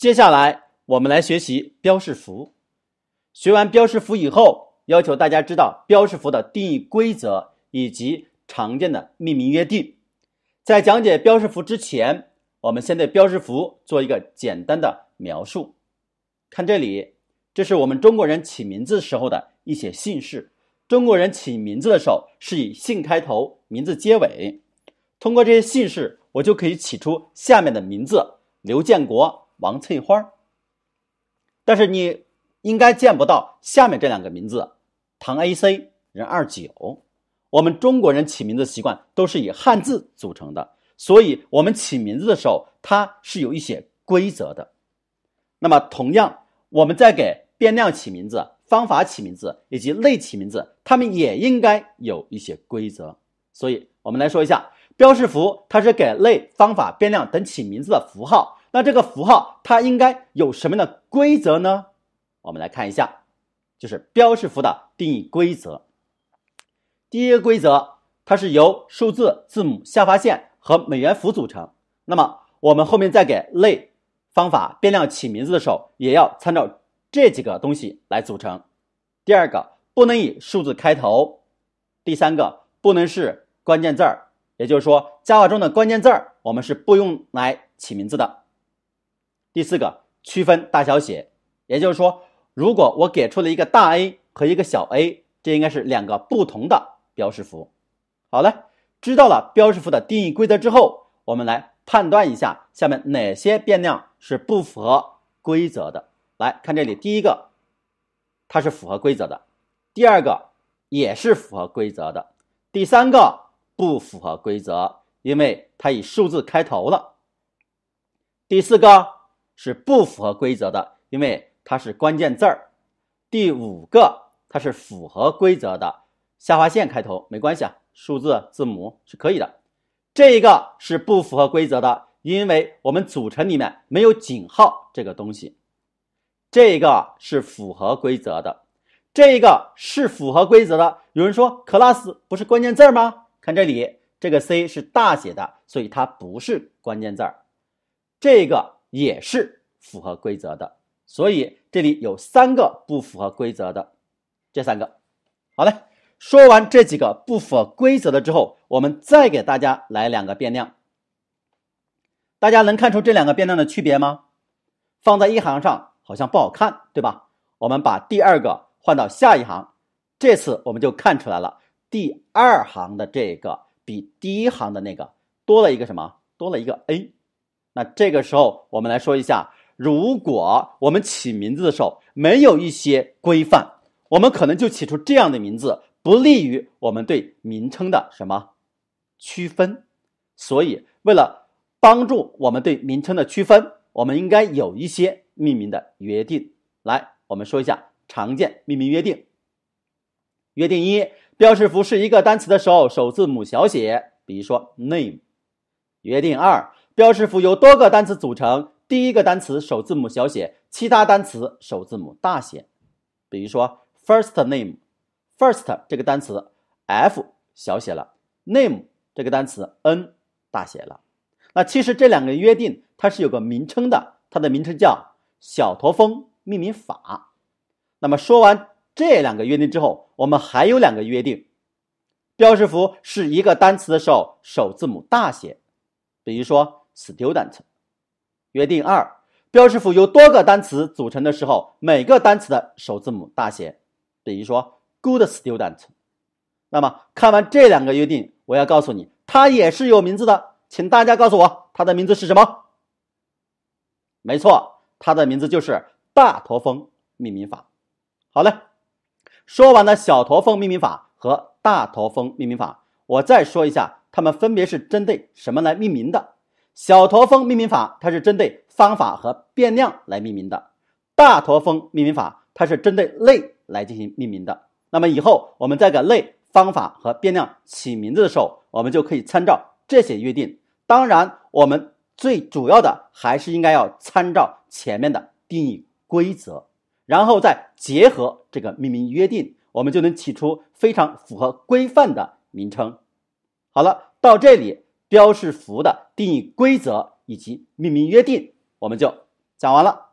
接下来我们来学习标识符。学完标识符以后，要求大家知道标识符的定义规则以及常见的命名约定。在讲解标识符之前，我们先对标识符做一个简单的描述。看这里，这是我们中国人起名字时候的一些姓氏。中国人起名字的时候是以姓开头，名字结尾。通过这些姓氏，我就可以起出下面的名字：刘建国。王翠花，但是你应该见不到下面这两个名字：唐 AC、任二九。我们中国人起名字习惯都是以汉字组成的，所以我们起名字的时候，它是有一些规则的。那么，同样，我们在给变量起名字、方法起名字以及类起名字，它们也应该有一些规则。所以，我们来说一下标示符，它是给类、方法、变量等起名字的符号。那这个符号它应该有什么样的规则呢？我们来看一下，就是标识符的定义规则。第一个规则，它是由数字、字母、下划线和美元符组成。那么我们后面再给类、方法、变量起名字的时候，也要参照这几个东西来组成。第二个，不能以数字开头；第三个，不能是关键字儿。也就是说，Java 中的关键字儿我们是不用来起名字的。第四个，区分大小写，也就是说，如果我给出了一个大 A 和一个小 a，这应该是两个不同的标识符。好了，知道了标识符的定义规则之后，我们来判断一下下面哪些变量是不符合规则的。来看这里，第一个，它是符合规则的；第二个也是符合规则的；第三个不符合规则，因为它以数字开头了；第四个。是不符合规则的，因为它是关键字儿。第五个它是符合规则的，下划线开头没关系啊，数字字母是可以的。这一个是不符合规则的，因为我们组成里面没有井号这个东西。这个是符合规则的，这个是符合规则的。有人说 class 不是关键字吗？看这里，这个 c 是大写的，所以它不是关键字儿。这个。也是符合规则的，所以这里有三个不符合规则的，这三个。好嘞，说完这几个不符合规则的之后，我们再给大家来两个变量。大家能看出这两个变量的区别吗？放在一行上好像不好看，对吧？我们把第二个换到下一行，这次我们就看出来了，第二行的这个比第一行的那个多了一个什么？多了一个 a，那这个时候，我们来说一下，如果我们起名字的时候没有一些规范，我们可能就起出这样的名字，不利于我们对名称的什么区分。所以，为了帮助我们对名称的区分，我们应该有一些命名的约定。来，我们说一下常见命名约定。约定一：标识符是一个单词的时候，首字母小写，比如说 name。约定二。标识符由多个单词组成，第一个单词首字母小写，其他单词首字母大写。比如说，first name，first 这个单词 f 小写了，name 这个单词 n 大写了。那其实这两个约定，它是有个名称的，它的名称叫小驼峰命名法。那么说完这两个约定之后，我们还有两个约定：标识符是一个单词的时候，首字母大写。比如说。Student，约定二：标识符由多个单词组成的时候，每个单词的首字母大写。比如说，Good Student。那么，看完这两个约定，我要告诉你，它也是有名字的。请大家告诉我它的名字是什么？没错，它的名字就是大驼峰命名法。好嘞，说完了小驼峰命名法和大驼峰命名法，我再说一下，它们分别是针对什么来命名的。小驼峰命名法，它是针对方法和变量来命名的；大驼峰命名法，它是针对类来进行命名的。那么以后我们在给类、方法和变量起名字的时候，我们就可以参照这些约定。当然，我们最主要的还是应该要参照前面的定义规则，然后再结合这个命名约定，我们就能起出非常符合规范的名称。好了，到这里。标识符的定义规则以及命名约定，我们就讲完了。